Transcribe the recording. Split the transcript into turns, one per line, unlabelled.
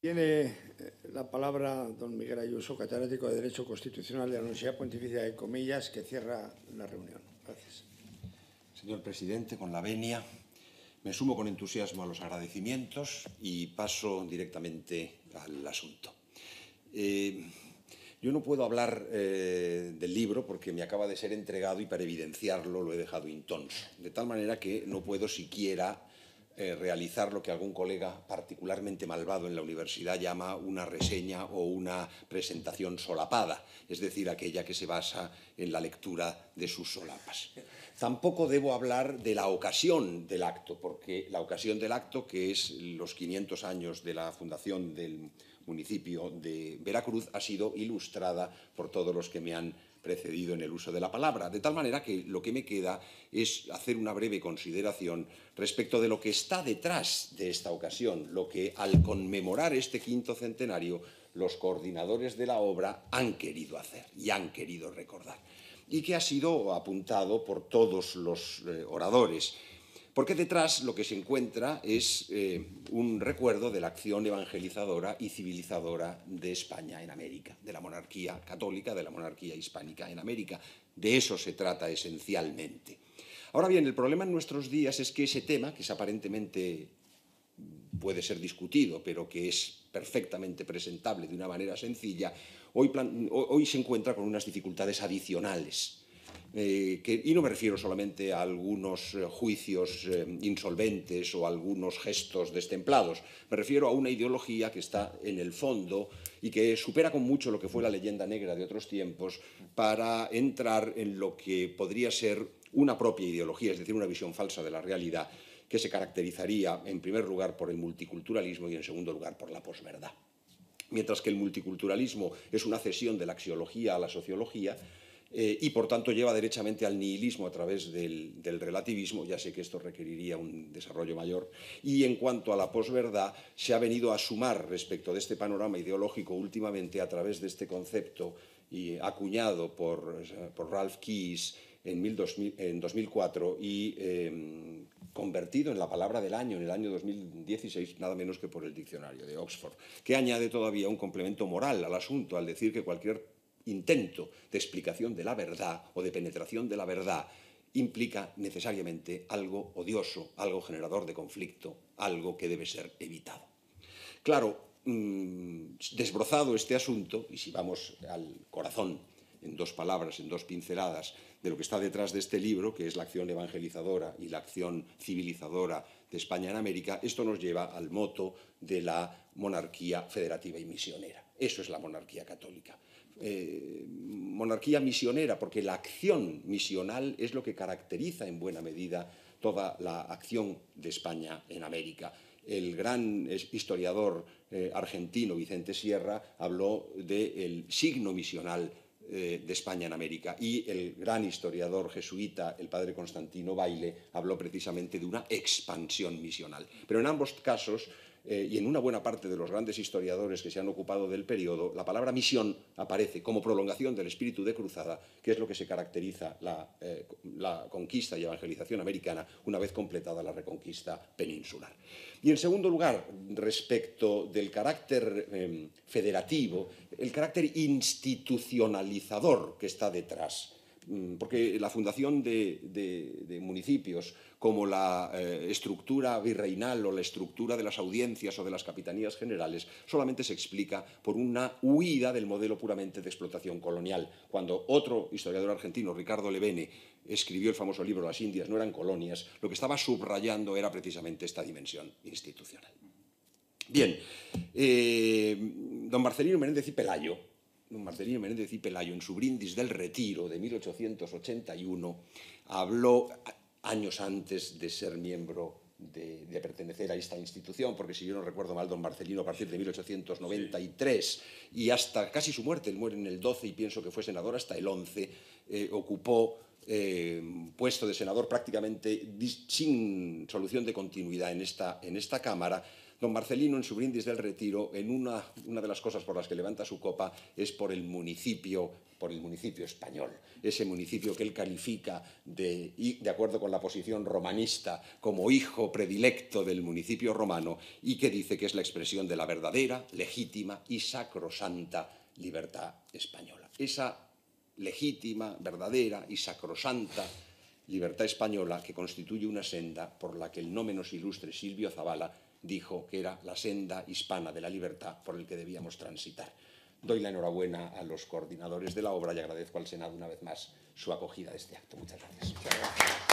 Tiene eh, la palabra don Miguel Ayuso, catedrático de Derecho Constitucional de la Universidad Pontificia de Comillas, que cierra la reunión. Gracias. Señor presidente, con la venia, me sumo con entusiasmo a los agradecimientos y paso directamente al asunto. Eh, yo no puedo hablar eh, del libro porque me acaba de ser entregado y para evidenciarlo lo he dejado intonso, de tal manera que no puedo siquiera eh, realizar lo que algún colega particularmente malvado en la universidad llama una reseña o una presentación solapada, es decir, aquella que se basa en la lectura de sus solapas. Tampoco debo hablar de la ocasión del acto, porque la ocasión del acto, que es los 500 años de la fundación del municipio de Veracruz, ha sido ilustrada por todos los que me han precedido en el uso de la palabra. De tal manera que lo que me queda es hacer una breve consideración respecto de lo que está detrás de esta ocasión, lo que al conmemorar este quinto centenario los coordinadores de la obra han querido hacer y han querido recordar, y que ha sido apuntado por todos los eh, oradores porque detrás lo que se encuentra es eh, un recuerdo de la acción evangelizadora y civilizadora de España en América, de la monarquía católica, de la monarquía hispánica en América. De eso se trata esencialmente. Ahora bien, el problema en nuestros días es que ese tema, que es aparentemente puede ser discutido, pero que es perfectamente presentable de una manera sencilla, hoy se encuentra con unas dificultades adicionales eh, y no me refiero solamente a algunos eh, juicios eh, insolventes o algunos gestos destemplados, me refiero a una ideología que está en el fondo y que supera con mucho lo que fue la leyenda negra de otros tiempos para entrar en lo que podría ser una propia ideología, es decir, una visión falsa de la realidad que se caracterizaría en primer lugar por el multiculturalismo y en segundo lugar por la posverdad. Mientras que el multiculturalismo es una cesión de la axiología a la sociología, eh, y por tanto lleva derechamente al nihilismo a través del, relativismo, ya sé que esto requeriría un desarrollo mayor, y en cuanto a la posverdad, se ha venido a sumar respecto de este panorama ideológico últimamente a través de este concepto acuñado por, Ralph Keyes en, en 2004 y em, convertido en la palabra del año, en el año 2016, nada menos que por el diccionario de Oxford, que añade todavía un complemento moral al asunto al decir que cualquier intento de explicación de la verdad o de penetración de la verdad implica necesariamente algo odioso, algo generador de conflicto, algo que debe ser evitado. Claro, mm, desbrozado este asunto, y si vamos al corazón, en dos palabras, en dos pinceladas, de lo que está detrás de este libro, que es la acción evangelizadora y la acción civilizadora de España en América, esto nos lleva al moto de la monarquía federativa y misionera. Eso es la monarquía católica. Eh, monarquía misionera, porque la acción misional es lo que caracteriza en buena medida toda la acción de España en América. El gran historiador eh, argentino Vicente Sierra habló del signo misional eh, de España en América y el gran historiador jesuita, el padre Constantino Baile, habló precisamente de una expansión misional. Pero en ambos casos eh, y en una buena parte de los grandes historiadores que se han ocupado del periodo, la palabra misión aparece como prolongación del espíritu de cruzada, que es lo que se caracteriza la, eh, conquista y evangelización americana una vez completada la reconquista peninsular. Y en segundo lugar, respecto del carácter em, federativo, el carácter institucionalizador que está detrás Mm, porque la fundación de, municipios como la eh, estructura virreinal o la estructura de las audiencias o de las capitanías generales solamente se explica por una huida del modelo puramente de explotación colonial. Cuando otro historiador argentino, Ricardo Levene, escribió el famoso libro Las Indias no eran colonias, lo que estaba subrayando era precisamente esta dimensión institucional. Bien, eh, don Marcelino Menéndez y Pelayo, Marcelino Menéndez y Pelayo, en su brindis del retiro de 1881, habló años antes de ser miembro de, pertenecer a esta institución, porque si yo no recuerdo mal, don Marcelino a partir de 1893 y hasta casi su muerte, él muere en el 12 y pienso que fue senador hasta el 11, eh, ocupó eh, puesto de senador prácticamente sin solución de continuidad en esta, en esta Cámara Don Marcelino, en su brindis del retiro, en una, una de las cosas por las que levanta su copa es por el municipio, por el municipio español, ese municipio que él califica de, de acuerdo con la posición romanista como hijo predilecto del municipio romano y que dice que es la expresión de la verdadera, legítima y sacrosanta libertad española. Esa legítima, verdadera y sacrosanta libertad española que constituye una senda por la que el no menos ilustre Silvio Zavala dijo que era la senda hispana de la libertad por el que debíamos transitar. Doy la enhorabuena a los coordinadores de la obra y agradezco al Senado una vez más su acogida de este acto. Muchas gracias.